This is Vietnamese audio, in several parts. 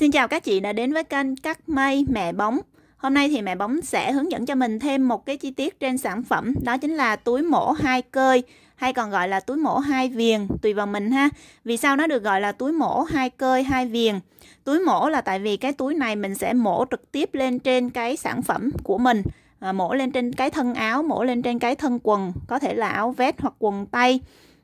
Xin chào các chị đã đến với kênh Cắt May Mẹ Bóng Hôm nay thì mẹ bóng sẽ hướng dẫn cho mình thêm một cái chi tiết trên sản phẩm Đó chính là túi mổ hai cơi hay còn gọi là túi mổ hai viền tùy vào mình ha vì sao nó được gọi là túi mổ hai cơi hai viền túi mổ là tại vì cái túi này mình sẽ mổ trực tiếp lên trên cái sản phẩm của mình à, mổ lên trên cái thân áo mổ lên trên cái thân quần có thể là áo vest hoặc quần tây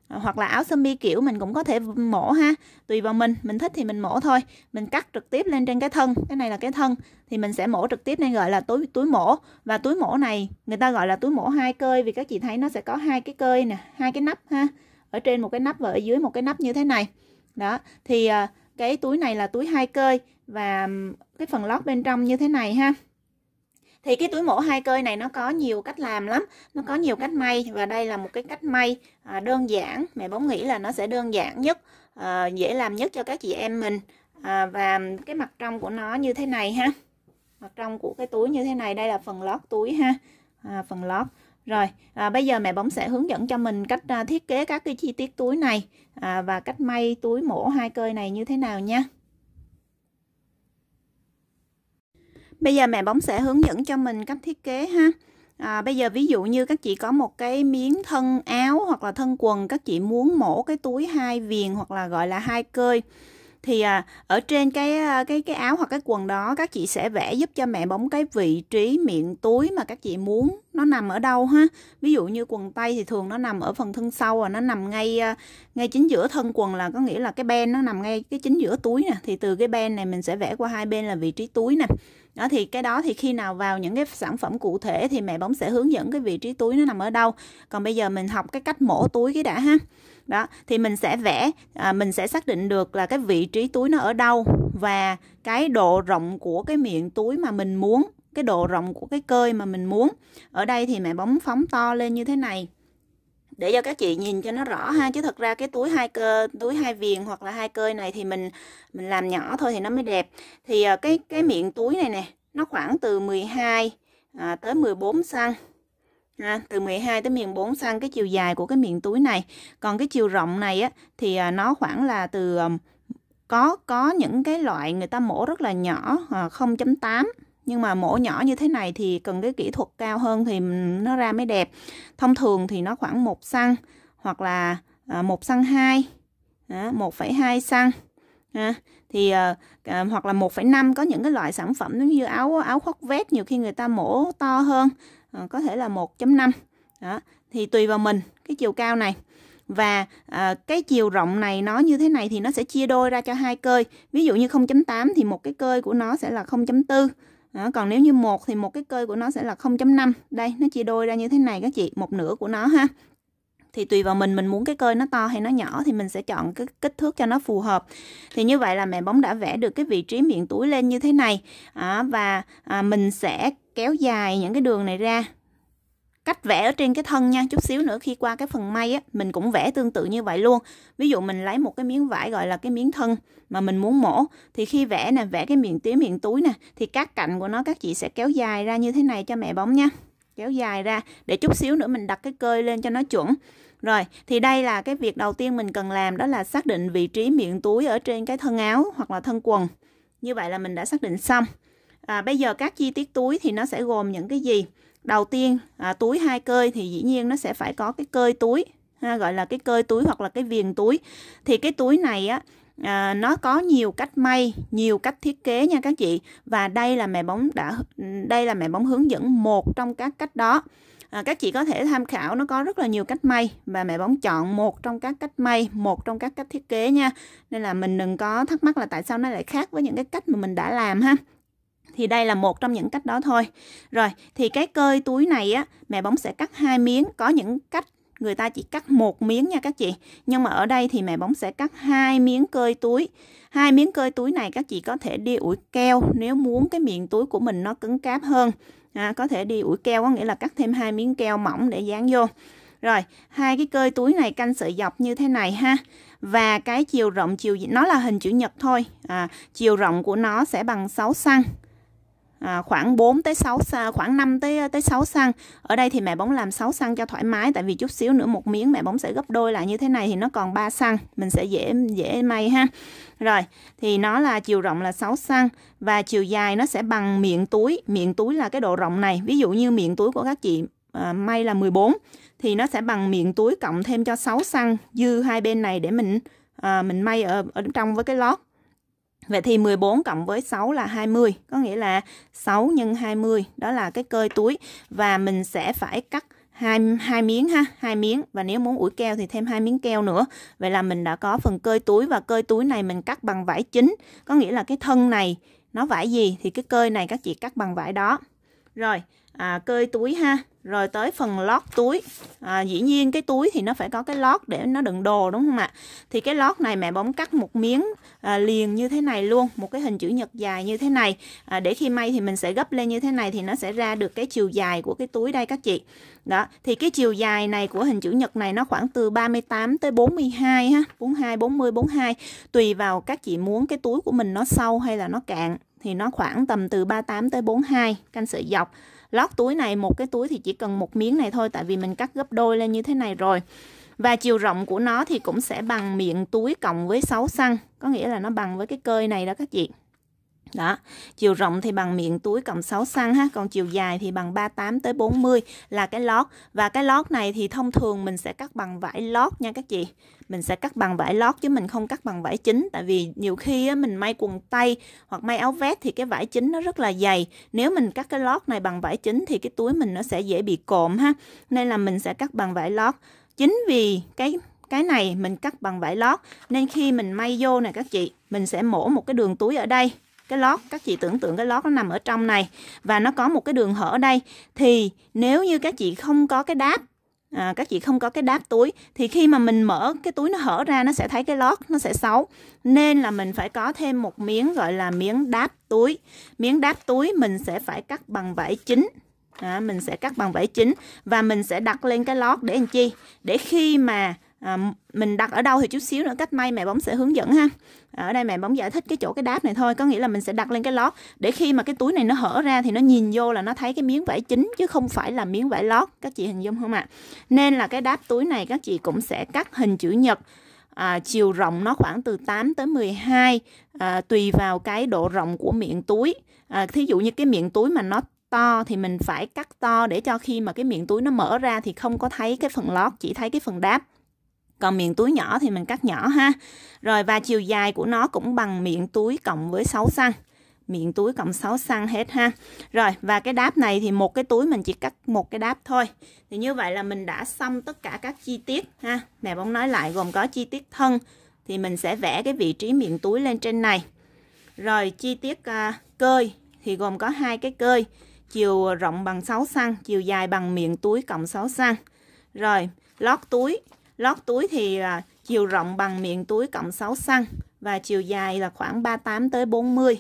Ờ, hoặc là áo sơ mi kiểu mình cũng có thể mổ ha tùy vào mình mình thích thì mình mổ thôi mình cắt trực tiếp lên trên cái thân cái này là cái thân thì mình sẽ mổ trực tiếp nên gọi là túi túi mổ và túi mổ này người ta gọi là túi mổ hai cơi vì các chị thấy nó sẽ có hai cái cơi nè hai cái nắp ha ở trên một cái nắp và ở dưới một cái nắp như thế này đó thì ờ, cái túi này là túi hai cơi và cái phần lót bên trong như thế này ha thì cái túi mổ hai cơi này nó có nhiều cách làm lắm nó có nhiều cách may và đây là một cái cách may à, đơn giản mẹ bóng nghĩ là nó sẽ đơn giản nhất ờ, dễ làm nhất cho các chị em mình à, và cái mặt trong của nó như thế này ha mặt trong của cái túi như thế này đây là phần lót túi ha à, phần lót rồi à, bây giờ mẹ bóng sẽ hướng dẫn cho mình cách à, thiết kế các cái chi tiết túi này và cách may túi mổ hai cơi này như thế nào nha bây giờ mẹ bóng sẽ hướng dẫn cho mình cách thiết kế ha à, bây giờ ví dụ như các chị có một cái miếng thân áo hoặc là thân quần các chị muốn mổ cái túi hai viền hoặc là gọi là hai cơi thì à, ở trên cái cái cái áo hoặc cái quần đó các chị sẽ vẽ giúp cho mẹ bóng cái vị trí miệng túi mà các chị muốn nó nằm ở đâu ha ví dụ như quần tây thì thường nó nằm ở phần thân sau và nó nằm ngay ngay chính giữa thân quần là có nghĩa là cái ben nó nằm ngay cái chính giữa túi nè thì từ cái ben này mình sẽ vẽ qua hai bên là vị trí túi nè đó thì cái đó thì khi nào vào những cái sản phẩm cụ thể thì mẹ bóng sẽ hướng dẫn cái vị trí túi nó nằm ở đâu còn bây giờ mình học cái cách mổ túi cái đã ha đó thì mình sẽ vẽ à, mình sẽ xác định được là cái vị trí túi nó ở đâu và cái độ rộng của cái miệng túi mà mình muốn cái độ rộng của cái cơi mà mình muốn ở đây thì mẹ bóng phóng to lên như thế này để cho các chị nhìn cho nó rõ ha chứ thật ra cái túi hai cơ túi hai viền hoặc là hai cơi này thì mình mình làm nhỏ thôi thì nó mới đẹp thì à, cái cái miệng túi này nè nó khoảng từ 12 à, tới 14 xăng À, từ 12 tới 14 cm cái chiều dài của cái miệng túi này. Còn cái chiều rộng này á thì à, nó khoảng là từ à, có có những cái loại người ta mổ rất là nhỏ 0.8 à, nhưng mà mổ nhỏ như thế này thì cần cái kỹ thuật cao hơn thì nó ra mới đẹp. Thông thường thì nó khoảng 1 xăng hoặc là 1 xăng 2, 1,2 xăng. À, thì à, hoặc là 1,5 có những cái loại sản phẩm giống như áo áo khoác vest nhiều khi người ta mổ to hơn Ờ, có thể là 1.5 đó thì tùy vào mình cái chiều cao này và à, cái chiều rộng này nó như thế này thì nó sẽ chia đôi ra cho hai cơi ví dụ như 0.8 thì một cái cơi của nó sẽ là 0.4 đó, còn nếu như một thì một cái cơi của nó sẽ là 0.5 đây nó chia đôi ra như thế này các chị một nửa của nó ha thì tùy vào mình mình muốn cái cơi nó to hay nó nhỏ thì mình sẽ chọn cái kích thước cho nó phù hợp thì như vậy là mẹ bóng đã vẽ được cái vị trí miệng túi lên như thế này à, và à, mình sẽ kéo dài những cái đường này ra cách vẽ ở trên cái thân nha chút xíu nữa khi qua cái phần may á mình cũng vẽ tương tự như vậy luôn ví dụ mình lấy một cái miếng vải gọi là cái miếng thân mà mình muốn mổ thì khi vẽ nè vẽ cái miệng tím miệng túi nè thì các cạnh của nó các chị sẽ kéo dài ra như thế này cho mẹ bóng nha kéo dài ra để chút xíu nữa mình đặt cái cơi lên cho nó chuẩn rồi thì đây là cái việc đầu tiên mình cần làm đó là xác định vị trí miệng túi ở trên cái thân áo hoặc là thân quần như vậy là mình đã xác định xong À, bây giờ các chi tiết túi thì nó sẽ gồm những cái gì? Đầu tiên à, túi hai cơi thì dĩ nhiên nó sẽ phải có cái cơi túi ha, gọi là cái cơi túi hoặc là cái viền túi. Thì cái túi này á à, nó có nhiều cách may, nhiều cách thiết kế nha các chị. Và đây là mẹ bóng đã đây là mẹ bóng hướng dẫn một trong các cách đó. À, các chị có thể tham khảo nó có rất là nhiều cách may và mẹ bóng chọn một trong các cách may, một trong các cách thiết kế nha. Nên là mình đừng có thắc mắc là tại sao nó lại khác với những cái cách mà mình đã làm ha thì đây là một trong những cách đó thôi rồi thì cái cơi túi này á mẹ bóng sẽ cắt hai miếng có những cách người ta chỉ cắt một miếng nha các chị nhưng mà ở đây thì mẹ bóng sẽ cắt hai miếng cơi túi hai miếng cơi túi này các chị có thể đi ủi keo nếu muốn cái miệng túi của mình nó cứng cáp hơn à, có thể đi ủi keo có nghĩa là cắt thêm hai miếng keo mỏng để dán vô rồi hai cái cơi túi này canh sợi dọc như thế này ha và cái chiều rộng chiều nó là hình chữ nhật thôi à, chiều rộng của nó sẽ bằng 6 xăng à, khoảng 4 tới 6 khoảng 5 tới tới 6 xăng. Ở đây thì mẹ bóng làm 6 xăng cho thoải mái tại vì chút xíu nữa một miếng mẹ bóng sẽ gấp đôi lại như thế này thì nó còn 3 xăng, mình sẽ dễ dễ may ha. Rồi, thì nó là chiều rộng là 6 xăng và chiều dài nó sẽ bằng miệng túi, miệng túi là cái độ rộng này. Ví dụ như miệng túi của các chị à, may là 14 thì nó sẽ bằng miệng túi cộng thêm cho 6 xăng dư hai bên này để mình à, mình may ở ở trong với cái lót Vậy thì 14 cộng với 6 là 20, có nghĩa là 6 nhân 20, đó là cái cơi túi và mình sẽ phải cắt hai hai miếng ha, hai miếng và nếu muốn ủi keo thì thêm hai miếng keo nữa. Vậy là mình đã có phần cơi túi và cơi túi này mình cắt bằng vải chính, có nghĩa là cái thân này nó vải gì thì cái cơi này các chị cắt bằng vải đó. Rồi, à, cơi túi ha rồi tới phần lót túi à, dĩ nhiên cái túi thì nó phải có cái lót để nó đựng đồ đúng không ạ thì cái lót này mẹ bóng cắt một miếng à, liền như thế này luôn một cái hình chữ nhật dài như thế này à, để khi may thì mình sẽ gấp lên như thế này thì nó sẽ ra được cái chiều dài của cái túi đây các chị đó thì cái chiều dài này của hình chữ nhật này nó khoảng từ 38 tới 42 ha 42 40 42 tùy vào các chị muốn cái túi của mình nó sâu hay là nó cạn thì nó khoảng tầm từ 38 tới 42 canh sợi dọc lót túi này một cái túi thì chỉ cần một miếng này thôi tại vì mình cắt gấp đôi lên như thế này rồi và chiều rộng của nó thì cũng sẽ bằng miệng túi cộng với 6 xăng có nghĩa là nó bằng với cái cơi này đó các chị đó, chiều rộng thì bằng miệng túi cộng 6 xăng ha, còn chiều dài thì bằng 38 tới 40 là cái lót. Và cái lót này thì thông thường mình sẽ cắt bằng vải lót nha các chị. Mình sẽ cắt bằng vải lót chứ mình không cắt bằng vải chính tại vì nhiều khi á, mình may quần tây hoặc may áo vest thì cái vải chính nó rất là dày. Nếu mình cắt cái lót này bằng vải chính thì cái túi mình nó sẽ dễ bị cộm ha. Nên là mình sẽ cắt bằng vải lót. Chính vì cái cái này mình cắt bằng vải lót nên khi mình may vô nè các chị, mình sẽ mổ một cái đường túi ở đây cái lót các chị tưởng tượng cái lót nó nằm ở trong này và nó có một cái đường hở ở đây thì nếu như các chị không có cái đáp à, các chị không có cái đáp túi thì khi mà mình mở cái túi nó hở ra nó sẽ thấy cái lót nó sẽ xấu nên là mình phải có thêm một miếng gọi là miếng đáp túi miếng đáp túi mình sẽ phải cắt bằng vải chính à, mình sẽ cắt bằng vải chính và mình sẽ đặt lên cái lót để làm chi để khi mà à, mình đặt ở đâu thì chút xíu nữa cách may mẹ bóng sẽ hướng dẫn ha à, ở đây mẹ bóng giải thích cái chỗ cái đáp này thôi có nghĩa là mình sẽ đặt lên cái lót để khi mà cái túi này nó hở ra thì nó nhìn vô là nó thấy cái miếng vải chính chứ không phải là miếng vải lót các chị hình dung không ạ à? nên là cái đáp túi này các chị cũng sẽ cắt hình chữ nhật à, chiều rộng nó khoảng từ 8 tới 12 à, tùy vào cái độ rộng của miệng túi à, thí dụ như cái miệng túi mà nó to thì mình phải cắt to để cho khi mà cái miệng túi nó mở ra thì không có thấy cái phần lót chỉ thấy cái phần đáp còn miệng túi nhỏ thì mình cắt nhỏ ha. Rồi và chiều dài của nó cũng bằng miệng túi cộng với 6 xăng miệng túi cộng 6 xăng hết ha. Rồi và cái đáp này thì một cái túi mình chỉ cắt một cái đáp thôi. Thì như vậy là mình đã xong tất cả các chi tiết ha. Mẹ bóng nói lại gồm có chi tiết thân thì mình sẽ vẽ cái vị trí miệng túi lên trên này. Rồi chi tiết à, cơi thì gồm có hai cái cơi, chiều rộng bằng 6 xăng, chiều dài bằng miệng túi cộng 6 xăng. Rồi lót túi Lót túi thì à, chiều rộng bằng miệng túi cộng 6 xăng và chiều dài là khoảng 38 tới 40.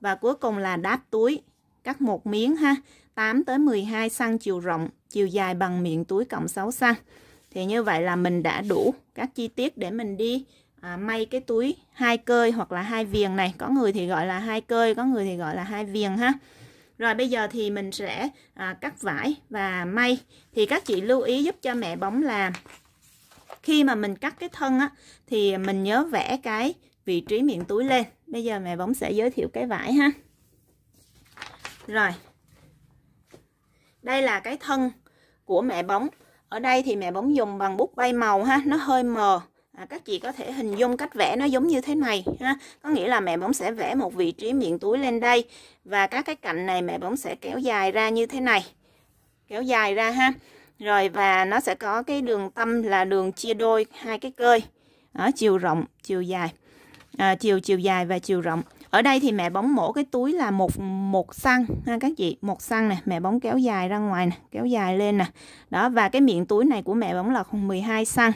Và cuối cùng là đáp túi, cắt một miếng ha, 8 tới 12 xăng chiều rộng, chiều dài bằng miệng túi cộng 6 xăng. Thì như vậy là mình đã đủ các chi tiết để mình đi à, may cái túi hai cơi hoặc là hai viền này, có người thì gọi là hai cơi, có người thì gọi là hai viền ha. Rồi bây giờ thì mình sẽ à, cắt vải và may. Thì các chị lưu ý giúp cho mẹ bóng là khi mà mình cắt cái thân á thì mình nhớ vẽ cái vị trí miệng túi lên bây giờ mẹ bóng sẽ giới thiệu cái vải ha rồi đây là cái thân của mẹ bóng ở đây thì mẹ bóng dùng bằng bút bay màu ha nó hơi mờ à, các chị có thể hình dung cách vẽ nó giống như thế này ha có nghĩa là mẹ bóng sẽ vẽ một vị trí miệng túi lên đây và các cái cạnh này mẹ bóng sẽ kéo dài ra như thế này kéo dài ra ha rồi và nó sẽ có cái đường tâm là đường chia đôi hai cái cơi đó, chiều rộng chiều dài à, chiều chiều dài và chiều rộng ở đây thì mẹ bóng mổ cái túi là một một xăng ha các chị một xăng nè mẹ bóng kéo dài ra ngoài nè kéo dài lên nè đó và cái miệng túi này của mẹ bóng là 12 xăng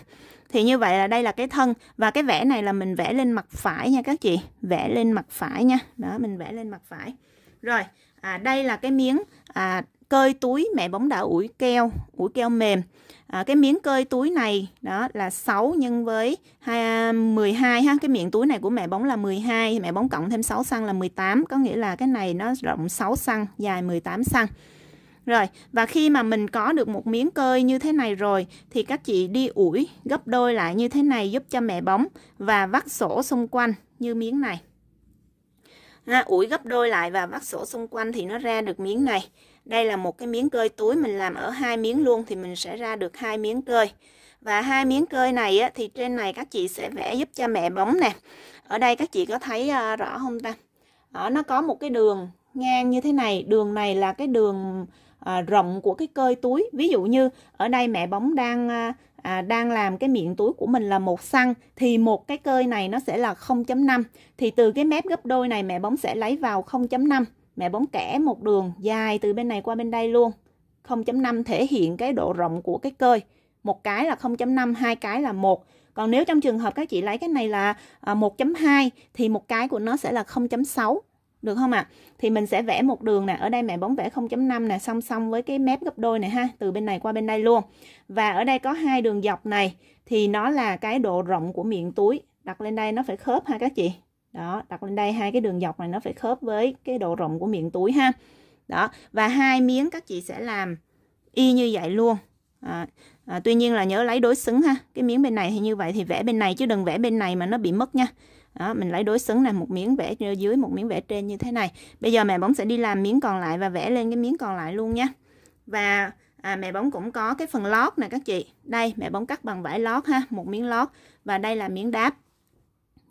thì như vậy là đây là cái thân và cái vẽ này là mình vẽ lên mặt phải nha các chị vẽ lên mặt phải nha đó mình vẽ lên mặt phải rồi à, đây là cái miếng à, cơi túi mẹ bóng đá ủi keo, ủi keo mềm. À, cái miếng cơi túi này đó là 6 nhân với 2, 12 à, ha. Cái miệng túi này của mẹ bóng là 12, mẹ bóng cộng thêm 6 xăng là 18, có nghĩa là cái này nó rộng 6 xăng, dài 18 xăng. Rồi, và khi mà mình có được một miếng cơi như thế này rồi thì các chị đi ủi gấp đôi lại như thế này giúp cho mẹ bóng và vắt sổ xung quanh như miếng này. À, ủi gấp đôi lại và vắt sổ xung quanh thì nó ra được miếng này đây là một cái miếng cơi túi mình làm ở hai miếng luôn thì mình sẽ ra được hai miếng cơi và hai miếng cơi này á, thì trên này các chị sẽ vẽ giúp cho mẹ bóng nè ở đây các chị có thấy uh, rõ không ta ở nó có một cái đường ngang như thế này đường này là cái đường à, rộng của cái cơi túi ví dụ như ở đây mẹ bóng đang à, à, đang làm cái miệng túi của mình là một xăng thì một cái cơi này nó sẽ là 0.5 thì từ cái mép gấp đôi này mẹ bóng sẽ lấy vào 0 mẹ bóng kẻ một đường dài từ bên này qua bên đây luôn 0.5 thể hiện cái độ rộng của cái cơi một cái là 0.5 hai cái là một còn nếu trong trường hợp các chị lấy cái này là 1.2 à, thì một cái của nó sẽ là 0.6 được không ạ? À? Thì mình sẽ vẽ một đường nè, ở đây mẹ bóng vẽ 0.5 nè song song với cái mép gấp đôi này ha, từ bên này qua bên đây luôn. Và ở đây có hai đường dọc này thì nó là cái độ rộng của miệng túi. Đặt lên đây nó phải khớp ha các chị đó đặt lên đây hai cái đường dọc này nó phải khớp với cái độ rộng của miệng túi ha đó và hai miếng các chị sẽ làm y như vậy luôn à, à, tuy nhiên là nhớ lấy đối xứng ha cái miếng bên này thì như vậy thì vẽ bên này chứ đừng vẽ bên này mà nó bị mất nha đó, mình lấy đối xứng là một miếng vẽ dưới một miếng vẽ trên như thế này bây giờ mẹ bóng sẽ đi làm miếng còn lại và vẽ lên cái miếng còn lại luôn nha và à, mẹ bóng cũng có cái phần lót nè các chị đây mẹ bóng cắt bằng vải lót ha một miếng lót và đây là miếng đáp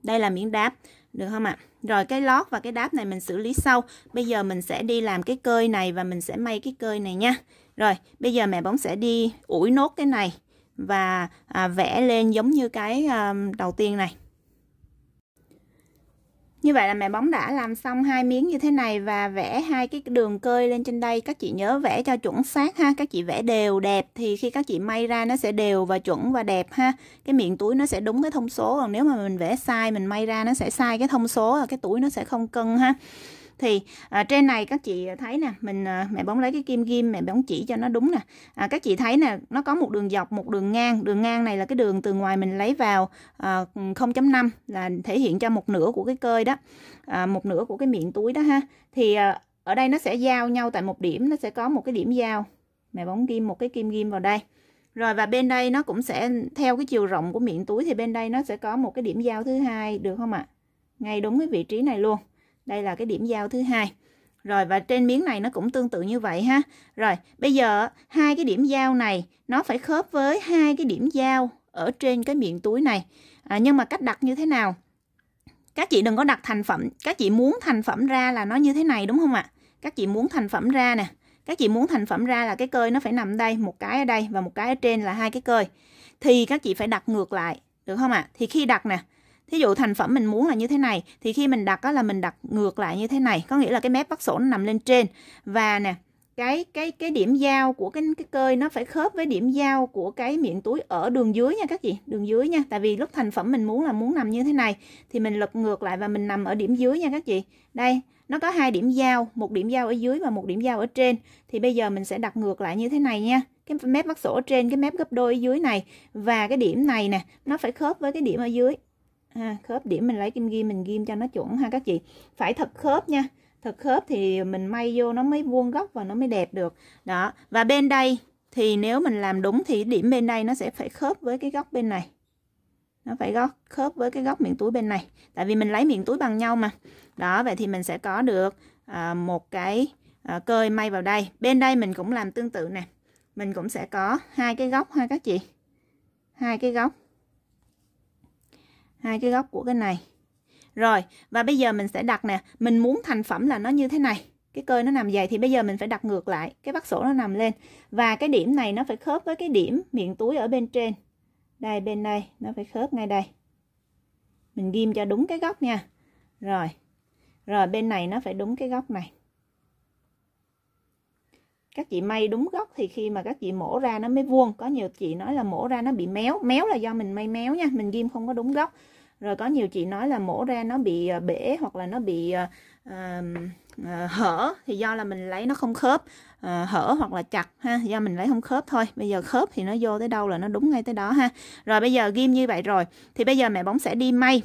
đây là miếng đáp được không ạ? Rồi cái lót và cái đáp này mình xử lý sau. Bây giờ mình sẽ đi làm cái cơi này và mình sẽ may cái cơi này nha. Rồi, bây giờ mẹ bóng sẽ đi ủi nốt cái này và à, vẽ lên giống như cái à, đầu tiên này như vậy là mẹ bóng đã làm xong hai miếng như thế này và vẽ hai cái đường cơi lên trên đây các chị nhớ vẽ cho chuẩn xác ha các chị vẽ đều đẹp thì khi các chị may ra nó sẽ đều và chuẩn và đẹp ha cái miệng túi nó sẽ đúng cái thông số còn nếu mà mình vẽ sai mình may ra nó sẽ sai cái thông số và cái túi nó sẽ không cân ha thì à, trên này các chị thấy nè mình à, mẹ bóng lấy cái kim ghim mẹ bóng chỉ cho nó đúng nè à, các chị thấy nè nó có một đường dọc một đường ngang đường ngang này là cái đường từ ngoài mình lấy vào à, 0.5 là thể hiện cho một nửa của cái cơi đó à, một nửa của cái miệng túi đó ha thì à, ở đây nó sẽ giao nhau tại một điểm nó sẽ có một cái điểm giao mẹ bóng ghim một cái kim ghim vào đây rồi và bên đây nó cũng sẽ theo cái chiều rộng của miệng túi thì bên đây nó sẽ có một cái điểm giao thứ hai được không ạ? Ngay đúng cái vị trí này luôn đây là cái điểm giao thứ hai rồi và trên miếng này nó cũng tương tự như vậy ha rồi bây giờ hai cái điểm giao này nó phải khớp với hai cái điểm giao ở trên cái miệng túi này à, nhưng mà cách đặt như thế nào các chị đừng có đặt thành phẩm các chị muốn thành phẩm ra là nó như thế này đúng không ạ các chị muốn thành phẩm ra nè các chị muốn thành phẩm ra là cái cơi nó phải nằm đây một cái ở đây và một cái ở trên là hai cái cơi thì các chị phải đặt ngược lại được không ạ thì khi đặt nè Thí dụ thành phẩm mình muốn là như thế này thì khi mình đặt á, là mình đặt ngược lại như thế này, có nghĩa là cái mép bắt sổ nó nằm lên trên và nè cái cái cái điểm giao của cái cái cơi nó phải khớp với điểm giao của cái miệng túi ở đường dưới nha các chị đường dưới nha tại vì lúc thành phẩm mình muốn là muốn nằm như thế này thì mình lật ngược lại và mình nằm ở điểm dưới nha các chị đây nó có hai điểm giao một điểm giao ở dưới và một điểm giao ở trên thì bây giờ mình sẽ đặt ngược lại như thế này nha cái mép bắt sổ ở trên cái mép gấp đôi ở dưới này và cái điểm này nè nó phải khớp với cái điểm ở dưới ha khớp điểm mình lấy kim ghim mình ghim cho nó chuẩn ha các chị phải thật khớp nha thật khớp thì mình may vô nó mới vuông góc và nó mới đẹp được đó và bên đây thì nếu mình làm đúng thì điểm bên đây nó sẽ phải khớp với cái góc bên này nó phải góc khớp với cái góc miệng túi bên này tại vì mình lấy miệng túi bằng nhau mà đó vậy thì mình sẽ có được à, một cái à, cơi may vào đây bên đây mình cũng làm tương tự nè mình cũng sẽ có hai cái góc ha các chị hai cái góc hai cái góc của cái này rồi và bây giờ mình sẽ đặt nè mình muốn thành phẩm là nó như thế này cái cơ nó nằm dày thì bây giờ mình phải đặt ngược lại cái bắt sổ nó nằm lên và cái điểm này nó phải khớp với cái điểm miệng túi ở bên trên đây bên đây nó phải khớp ngay đây mình ghim cho đúng cái góc nha rồi rồi bên này nó phải đúng cái góc này các chị may đúng góc thì khi mà các chị mổ ra nó mới vuông có nhiều chị nói là mổ ra nó bị méo méo là do mình may méo nha mình ghim không có đúng góc rồi có nhiều chị nói là mổ ra nó bị ờ, bể hoặc là nó bị uh, hở thì do là mình lấy nó không khớp uh, hở hoặc là chặt ha do mình lấy không khớp thôi bây giờ khớp thì nó vô tới đâu là nó đúng ngay tới đó ha rồi bây giờ ghim như vậy rồi thì bây giờ mẹ bóng sẽ đi may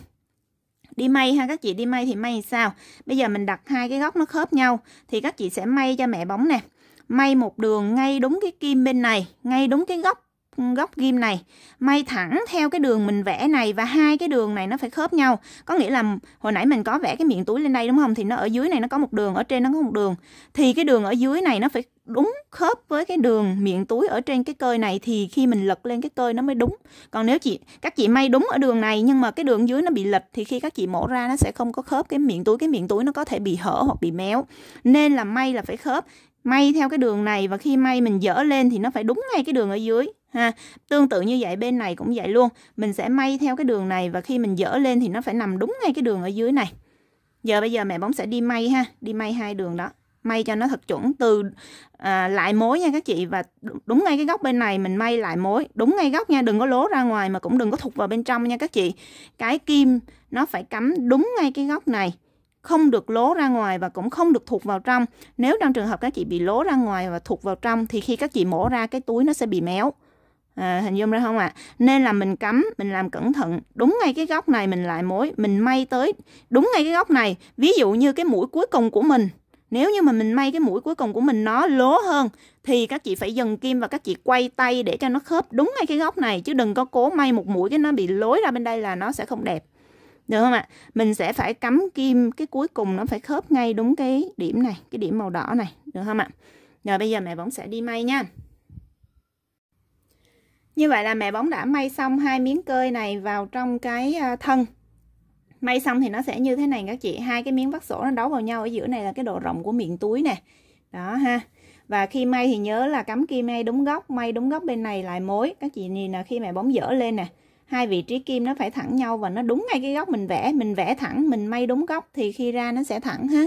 đi may ha các chị đi may thì may sao bây giờ mình đặt hai cái góc nó khớp nhau thì các chị sẽ may cho mẹ bóng nè may một đường ngay đúng cái kim bên này ngay đúng cái góc góc ghim này may thẳng theo cái đường mình vẽ này và hai cái đường này nó phải khớp nhau có nghĩa là hồi nãy mình có vẽ cái miệng túi lên đây đúng không thì nó ở dưới này nó có một đường ở trên nó có một đường thì cái đường ở dưới này nó phải đúng khớp với cái đường miệng túi ở trên cái cơi này thì khi mình lật lên cái cơi nó mới đúng còn nếu chị các chị may đúng ở đường này nhưng mà cái đường dưới nó bị lệch thì khi các chị mổ ra nó sẽ không có khớp cái miệng túi cái miệng túi nó có thể bị hở hoặc bị méo nên là may là phải khớp may theo cái đường này và khi may mình dở lên thì nó phải đúng ngay cái đường ở dưới ha tương tự như vậy bên này cũng vậy luôn mình sẽ may theo cái đường này và khi mình dỡ lên thì nó phải nằm đúng ngay cái đường ở dưới này giờ bây giờ mẹ bóng sẽ đi may ha đi may hai đường đó may cho nó thật chuẩn từ à, lại mối nha các chị và đúng ngay cái góc bên này mình may lại mối đúng ngay góc nha đừng có lố ra ngoài mà cũng đừng có thụt vào bên trong nha các chị cái kim nó phải cắm đúng ngay cái góc này không được lố ra ngoài và cũng không được thụt vào trong nếu trong trường hợp các chị bị lố ra ngoài và thụt vào trong thì khi các chị mổ ra cái túi nó sẽ bị méo à, hình dung ra không ạ à? nên là mình cắm mình làm cẩn thận đúng ngay cái góc này mình lại mối mình may tới đúng ngay cái góc này ví dụ như cái mũi cuối cùng của mình nếu như mà mình may cái mũi cuối cùng của mình nó lố hơn thì các chị phải dần kim và các chị quay tay để cho nó khớp đúng ngay cái góc này chứ đừng có cố may một mũi cái nó bị lối ra bên đây là nó sẽ không đẹp được không ạ? Mình sẽ phải cắm kim cái cuối cùng nó phải khớp ngay đúng cái điểm này, cái điểm màu đỏ này, được không ạ? Rồi bây giờ mẹ vẫn sẽ đi may nha như vậy là mẹ bóng đã may xong hai miếng cơi này vào trong cái à, thân may xong thì nó sẽ như thế này các chị hai cái miếng vắt sổ nó đấu vào nhau ở giữa này là cái độ rộng của miệng túi nè đó ha và khi may thì nhớ là cắm kim may đúng góc may đúng góc bên này lại mối các chị nhìn là khi mẹ bóng dở lên nè hai vị trí kim nó phải thẳng nhau và nó đúng ngay cái góc mình vẽ mình vẽ thẳng mình may đúng góc thì khi ra nó sẽ thẳng ha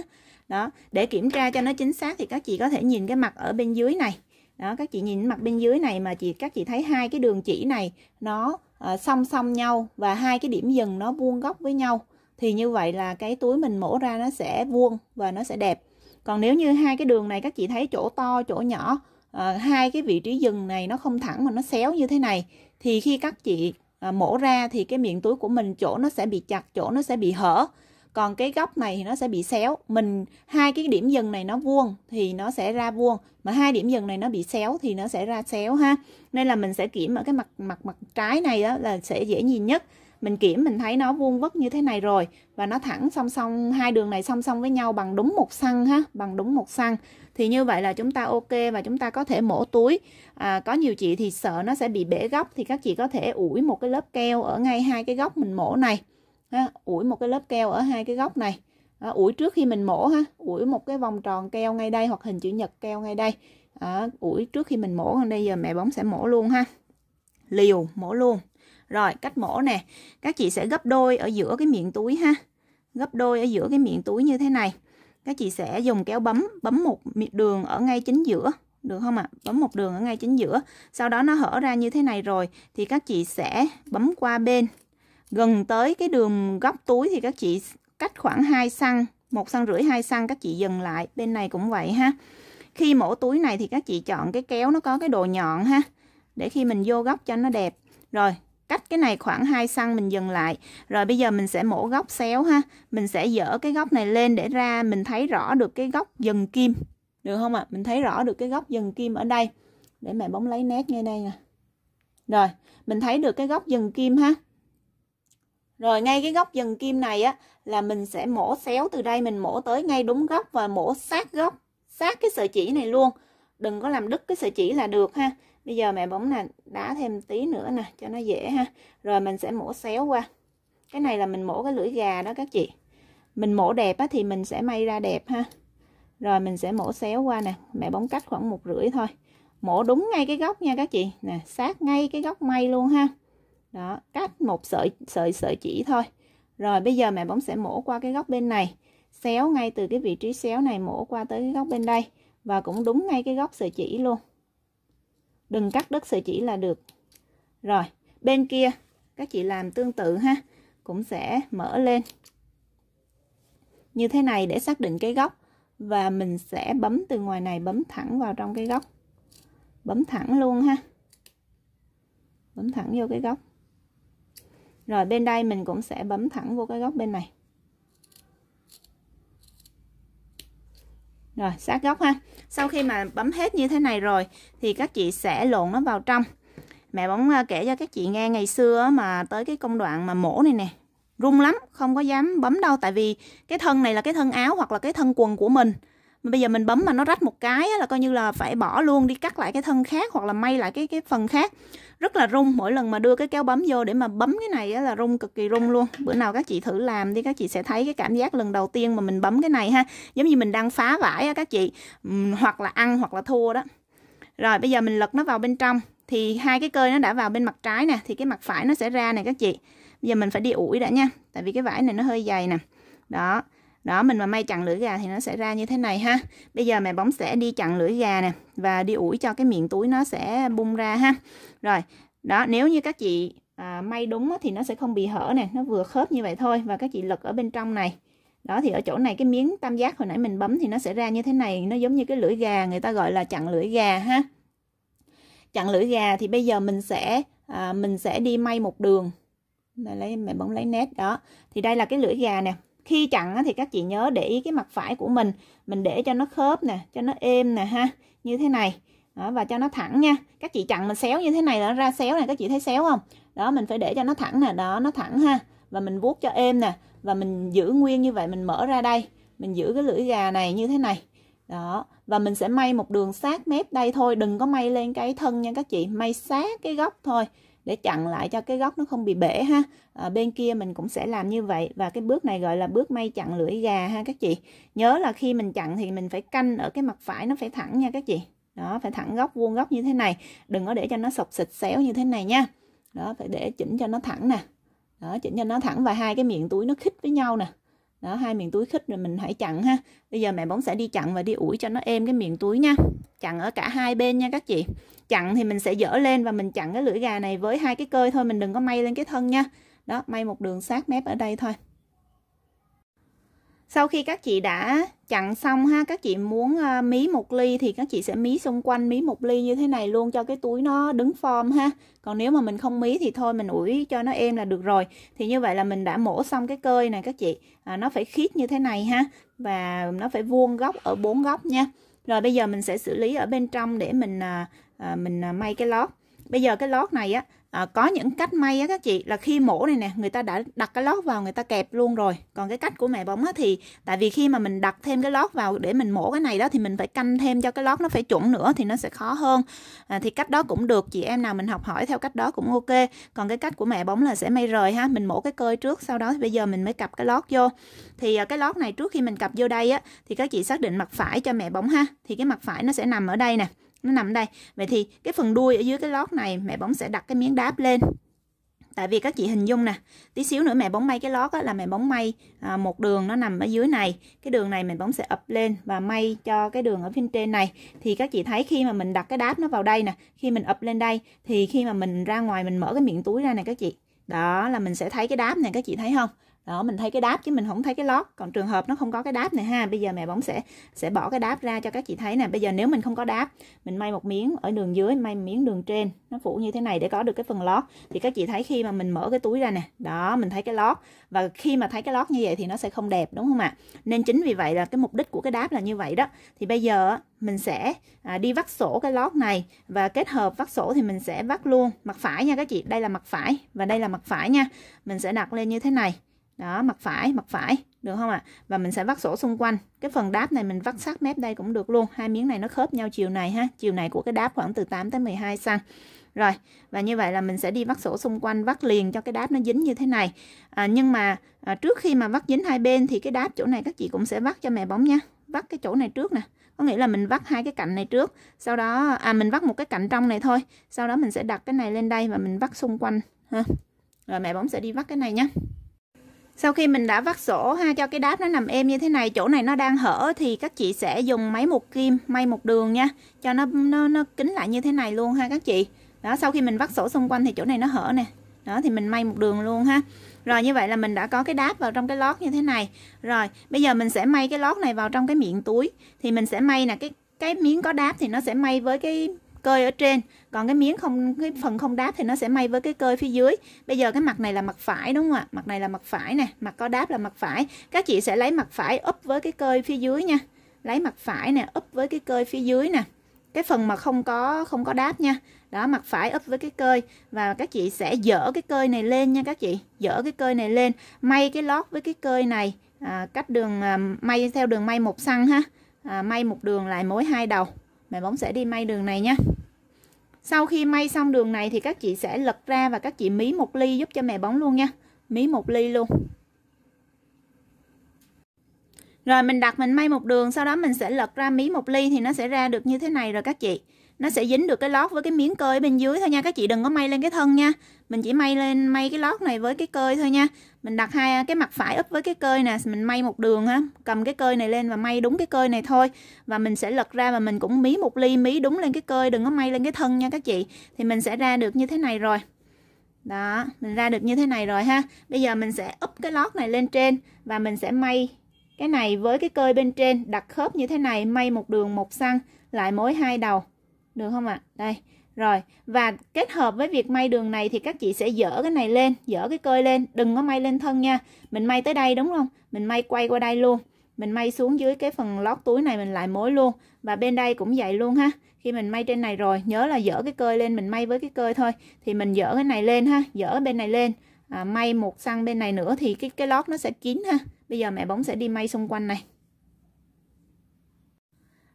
đó để kiểm tra cho nó chính xác thì các chị có thể nhìn cái mặt ở bên dưới này đó các chị nhìn mặt bên dưới này mà chị các chị thấy hai cái đường chỉ này nó à, song song nhau và hai cái điểm dừng nó vuông góc với nhau thì như vậy là cái túi mình mổ ra nó sẽ vuông và nó sẽ đẹp còn nếu như hai cái đường này các chị thấy chỗ to chỗ nhỏ à, hai cái vị trí dừng này nó không thẳng mà nó xéo như thế này thì khi các chị à, mổ ra thì cái miệng túi của mình chỗ nó sẽ bị chặt chỗ nó sẽ bị hở còn cái góc này thì nó sẽ bị xéo mình hai cái điểm dừng này nó vuông thì nó sẽ ra vuông mà hai điểm dừng này nó bị xéo thì nó sẽ ra xéo ha nên là mình sẽ kiểm ở cái mặt mặt mặt trái này đó là sẽ dễ nhìn nhất mình kiểm mình thấy nó vuông vức như thế này rồi và nó thẳng song song hai đường này song song với nhau bằng đúng một xăng ha bằng đúng một xăng thì như vậy là chúng ta ok và chúng ta có thể mổ túi à, có nhiều chị thì sợ nó sẽ bị bể góc thì các chị có thể ủi một cái lớp keo ở ngay hai cái góc mình mổ này ha, ủi một cái lớp keo ở hai cái góc này à, ủi trước khi mình mổ ha ủi một cái vòng tròn keo ngay đây hoặc hình chữ nhật keo ngay đây à, ủi trước khi mình mổ đây giờ mẹ bóng sẽ mổ luôn ha liều mổ luôn rồi cách mổ nè các chị sẽ gấp đôi ở giữa cái miệng túi ha gấp đôi ở giữa cái miệng túi như thế này các chị sẽ dùng kéo bấm bấm một đường ở ngay chính giữa được không ạ à? bấm một đường ở ngay chính giữa sau đó nó hở ra như thế này rồi thì các chị sẽ bấm qua bên gần tới cái đường góc túi thì các chị cách khoảng 2 xăng một xăng rưỡi hai xăng các chị dừng lại bên này cũng vậy ha khi mổ túi này thì các chị chọn cái kéo nó có cái đồ nhọn ha để khi mình vô góc cho nó đẹp rồi cách cái này khoảng 2 xăng mình dừng lại rồi bây giờ mình sẽ mổ góc xéo ha mình sẽ dỡ cái góc này lên để ra mình thấy rõ được cái góc dần kim được không ạ à? mình thấy rõ được cái góc dần kim ở đây để mẹ bóng lấy nét ngay đây nè rồi mình thấy được cái góc dần kim ha rồi ngay cái góc dần kim này á là mình sẽ mổ xéo từ đây mình mổ tới ngay đúng góc và mổ sát góc, sát cái sợi chỉ này luôn. Đừng có làm đứt cái sợi chỉ là được ha. Bây giờ mẹ bấm nè đá thêm tí nữa nè cho nó dễ ha. Rồi mình sẽ mổ xéo qua. Cái này là mình mổ cái lưỡi gà đó các chị. Mình mổ đẹp á thì mình sẽ may ra đẹp ha. Rồi mình sẽ mổ xéo qua nè, mẹ bấm cách khoảng một rưỡi thôi. Mổ đúng ngay cái góc nha các chị. Nè, sát ngay cái góc may luôn ha đó cắt một sợi sợi sợi chỉ thôi rồi bây giờ mẹ bóng sẽ mổ qua cái góc bên này xéo ngay từ cái vị trí xéo này mổ qua tới cái góc bên đây và cũng đúng ngay cái góc sợi chỉ luôn đừng cắt đứt sợi chỉ là được rồi bên kia các chị làm tương tự ha cũng sẽ mở lên như thế này để xác định cái góc và mình sẽ bấm từ ngoài này bấm thẳng vào trong cái góc bấm thẳng luôn ha bấm thẳng vô cái góc rồi bên đây mình cũng sẽ bấm thẳng vô cái góc bên này rồi sát góc ha sau khi mà bấm hết như thế này rồi thì các chị sẽ lộn nó vào trong mẹ bóng à, kể cho các chị nghe ngày xưa mà tới cái công đoạn mà mổ này nè rung lắm không có dám bấm đâu tại vì cái thân này là cái thân áo hoặc là cái thân quần của mình bây giờ mình bấm mà nó rách một cái là coi như là phải bỏ luôn đi cắt lại cái thân khác hoặc là may lại cái cái phần khác rất là rung mỗi lần mà đưa cái kéo bấm vô để mà bấm cái này là rung cực kỳ rung luôn bữa nào các chị thử làm đi các chị sẽ thấy cái cảm giác lần đầu tiên mà mình bấm cái này ha giống như mình đang phá vải á các chị hoặc là ăn hoặc là thua đó rồi bây giờ mình lật nó vào bên trong thì hai cái cơi nó đã vào bên mặt trái nè thì cái mặt phải nó sẽ ra nè các chị bây giờ mình phải đi ủi đã nha tại vì cái vải này nó hơi dày nè đó đó mình mà may chặn lưỡi gà thì nó sẽ ra như thế này ha bây giờ mẹ bóng sẽ đi chặn lưỡi gà nè và đi ủi cho cái miệng túi nó sẽ bung ra ha rồi đó nếu như các chị à, may đúng thì nó sẽ không bị hở nè nó vừa khớp như vậy thôi và các chị lật ở bên trong này đó thì ở chỗ này cái miếng tam giác hồi nãy mình bấm thì nó sẽ ra như thế này nó giống như cái lưỡi gà người ta gọi là chặn lưỡi gà ha chặn lưỡi gà thì bây giờ mình sẽ à, mình sẽ đi may một đường mẹ lấy mẹ bấm lấy nét đó thì đây là cái lưỡi gà nè khi chặn thì các chị nhớ để ý cái mặt phải của mình mình để cho nó khớp nè cho nó êm nè ha như thế này đó, và cho nó thẳng nha các chị chặn mình xéo như thế này nó ra xéo này các chị thấy xéo không đó mình phải để cho nó thẳng nè đó nó thẳng ha và mình vuốt cho êm nè và mình giữ nguyên như vậy mình mở ra đây mình giữ cái lưỡi gà này như thế này đó và mình sẽ may một đường sát mép đây thôi đừng có may lên cái thân nha các chị may sát cái góc thôi để chặn lại cho cái góc nó không bị bể ha à, bên kia mình cũng sẽ làm như vậy và cái bước này gọi là bước may chặn lưỡi gà ha các chị nhớ là khi mình chặn thì mình phải canh ở cái mặt phải nó phải thẳng nha các chị đó phải thẳng góc vuông góc như thế này đừng có để cho nó sọc xịt xéo như thế này nha đó phải để chỉnh cho nó thẳng nè đó chỉnh cho nó thẳng và hai cái miệng túi nó khít với nhau nè đó hai miếng túi khít rồi mình hãy chặn ha bây giờ mẹ bóng sẽ đi chặn và đi ủi cho nó êm cái miệng túi nha chặn ở cả hai bên nha các chị chặn thì mình sẽ dở lên và mình chặn cái lưỡi gà này với hai cái cơi thôi mình đừng có may lên cái thân nha đó may một đường sát mép ở đây thôi sau khi các chị đã chặn xong ha các chị muốn uh, mí một ly thì các chị sẽ mí xung quanh mí một ly như thế này luôn cho cái túi nó đứng form ha còn nếu mà mình không mí thì thôi mình ủi cho nó êm là được rồi thì như vậy là mình đã mổ xong cái cơi này các chị à, nó phải khít như thế này ha và nó phải vuông góc ở bốn góc nha rồi bây giờ mình sẽ xử lý ở bên trong để mình à, à mình à, may cái lót bây giờ cái lót này á à, có những cách may á các chị là khi mổ này nè người ta đã đặt cái lót vào người ta kẹp luôn rồi còn cái cách của mẹ bóng á thì tại vì khi mà mình đặt thêm cái lót vào để mình mổ cái này đó thì mình phải canh thêm cho cái lót nó phải chuẩn nữa thì nó sẽ khó hơn à, thì cách đó cũng được chị em nào mình học hỏi theo cách đó cũng ok còn cái cách của mẹ bóng là sẽ may rời ha mình mổ cái cơi trước sau đó thì bây giờ mình mới cặp cái lót vô thì à, cái lót này trước khi mình cặp vô đây á thì các chị xác định mặt phải cho mẹ bóng ha thì cái mặt phải nó sẽ nằm ở đây nè nó nằm đây vậy thì cái phần đuôi ở dưới cái lót này mẹ bóng sẽ đặt cái miếng đáp lên tại vì các chị hình dung nè tí xíu nữa mẹ bóng may cái lót á, là mẹ bóng may à, một đường nó nằm ở dưới này cái đường này mình bóng sẽ ập lên và may cho cái đường ở phía trên này thì các chị thấy khi mà mình đặt cái đáp nó vào đây nè khi mình ập lên đây thì khi mà mình ra ngoài mình mở cái miệng túi ra này các chị đó là mình sẽ thấy cái đáp này các chị thấy không đó mình thấy cái đáp chứ mình không thấy cái lót còn trường hợp nó không có cái đáp này ha bây giờ mẹ bóng sẽ sẽ bỏ cái đáp ra cho các chị thấy nè bây giờ nếu mình không có đáp mình may một miếng ở đường dưới may một miếng đường trên nó phủ như thế này để có được cái phần lót thì các chị thấy khi mà mình mở cái túi ra nè đó mình thấy cái lót và khi mà thấy cái lót như vậy thì nó sẽ không đẹp đúng không ạ nên chính vì vậy là cái mục đích của cái đáp là như vậy đó thì bây giờ mình sẽ à, đi vắt sổ cái lót này và kết hợp vắt sổ thì mình sẽ vắt luôn mặt phải nha các chị đây là mặt phải và đây là mặt phải nha mình sẽ đặt lên như thế này đó mặt phải mặt phải được không ạ à? và mình sẽ vắt sổ xung quanh cái phần đáp này mình vắt sát mép đây cũng được luôn hai miếng này nó khớp nhau chiều này ha chiều này của cái đáp khoảng từ 8 tới 12 cm rồi và như vậy là mình sẽ đi vắt sổ xung quanh vắt liền cho cái đáp nó dính như thế này à, nhưng mà à, trước khi mà vắt dính hai bên thì cái đáp chỗ này các chị cũng sẽ vắt cho mẹ bóng nha vắt cái chỗ này trước nè có nghĩa là mình vắt hai cái cạnh này trước sau đó à mình vắt một cái cạnh trong này thôi sau đó mình sẽ đặt cái này lên đây và mình vắt xung quanh ha rồi mẹ bóng sẽ đi vắt cái này nhé sau khi mình đã vắt sổ ha cho cái đáp nó nằm êm như thế này chỗ này nó đang hở thì các chị sẽ dùng máy một kim may một đường nha cho nó nó nó kín lại như thế này luôn ha các chị đó sau khi mình vắt sổ xung quanh thì chỗ này nó hở nè đó thì mình may một đường luôn ha rồi như vậy là mình đã có cái đáp vào trong cái lót như thế này rồi bây giờ mình sẽ may cái lót này vào trong cái miệng túi thì mình sẽ may là cái cái miếng có đáp thì nó sẽ may với cái cơi ở trên còn cái miếng không cái phần không đáp thì nó sẽ may với cái cơi phía dưới bây giờ cái mặt này là mặt phải đúng không ạ mặt này là mặt phải nè mặt có đáp là mặt phải các chị sẽ lấy mặt phải úp với cái cơi phía dưới nha lấy mặt phải nè úp với cái cơi phía dưới nè cái phần mà không có không có đáp nha đó mặt phải úp với cái cơi và các chị sẽ dở cái cơi này lên nha các chị dở cái cơi này lên may cái lót với cái cơi này à, cách đường à, may theo đường may một xăng ha à, may một đường lại mối hai đầu mẹ bóng sẽ đi may đường này nha sau khi may xong đường này thì các chị sẽ lật ra và các chị mí một ly giúp cho mẹ bóng luôn nha mí một ly luôn rồi mình đặt mình may một đường sau đó mình sẽ lật ra mí một ly thì nó sẽ ra được như thế này rồi các chị nó sẽ dính được cái lót với cái miếng cơi bên dưới thôi nha các chị đừng có may lên cái thân nha mình chỉ may lên may cái lót này với cái cơi thôi nha mình đặt hai cái mặt phải úp với cái cơi nè mình may một đường ha cầm cái cơi này lên và may đúng cái cơi này thôi và mình sẽ lật ra và mình cũng mí một ly mí đúng lên cái cơi đừng có may lên cái thân nha các chị thì mình sẽ ra được như thế này rồi đó mình ra được như thế này rồi ha bây giờ mình sẽ úp cái lót này lên trên và mình sẽ may cái này với cái cơi bên trên đặt khớp như thế này may một đường một xăng lại mối hai đầu được không ạ à? đây rồi và kết hợp với việc may đường này thì các chị sẽ dỡ cái này lên dỡ cái cơi lên đừng có may lên thân nha mình may tới đây đúng không mình may quay qua đây luôn mình may xuống dưới cái phần lót túi này mình lại mối luôn và bên đây cũng vậy luôn ha khi mình may trên này rồi nhớ là dỡ cái cơi lên mình may với cái cơi thôi thì mình dỡ cái này lên ha dỡ bên này lên à, may một xăng bên này nữa thì cái cái lót nó sẽ kín ha bây giờ mẹ bóng sẽ đi may xung quanh này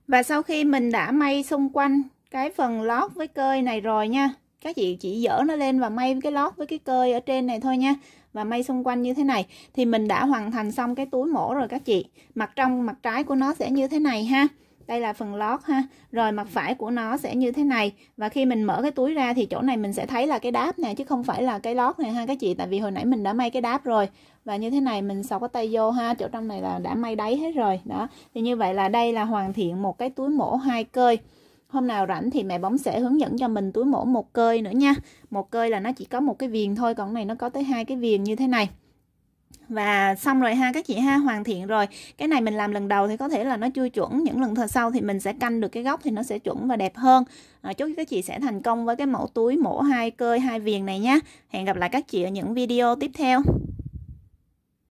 và sau khi mình đã may xung quanh cái phần lót với cơi này rồi nha các chị chỉ dỡ nó lên và may cái lót với cái cơi ở trên này thôi nha và may xung quanh như thế này thì mình đã hoàn thành xong cái túi mổ rồi các chị mặt trong mặt trái của nó sẽ như thế này ha đây là phần lót ha rồi mặt phải của nó sẽ như thế này và khi mình mở cái túi ra thì chỗ này mình sẽ thấy là cái đáp nè chứ không phải là cái lót này ha các chị tại vì hồi nãy mình đã may cái đáp rồi và như thế này mình sau có tay vô ha chỗ trong này là đã may đáy hết rồi đó thì như vậy là đây là hoàn thiện một cái túi mổ hai cơi hôm nào rảnh thì mẹ bóng sẽ hướng dẫn cho mình túi mổ một cơi nữa nha một cơi là nó chỉ có một cái viền thôi còn này nó có tới hai cái viền như thế này và xong rồi ha các chị ha hoàn thiện rồi cái này mình làm lần đầu thì có thể là nó chưa chuẩn những lần thời sau thì mình sẽ canh được cái góc thì nó sẽ chuẩn và đẹp hơn à, chúc các chị sẽ thành công với cái mẫu túi mổ hai cơi hai viền này nhé hẹn gặp lại các chị ở những video tiếp theo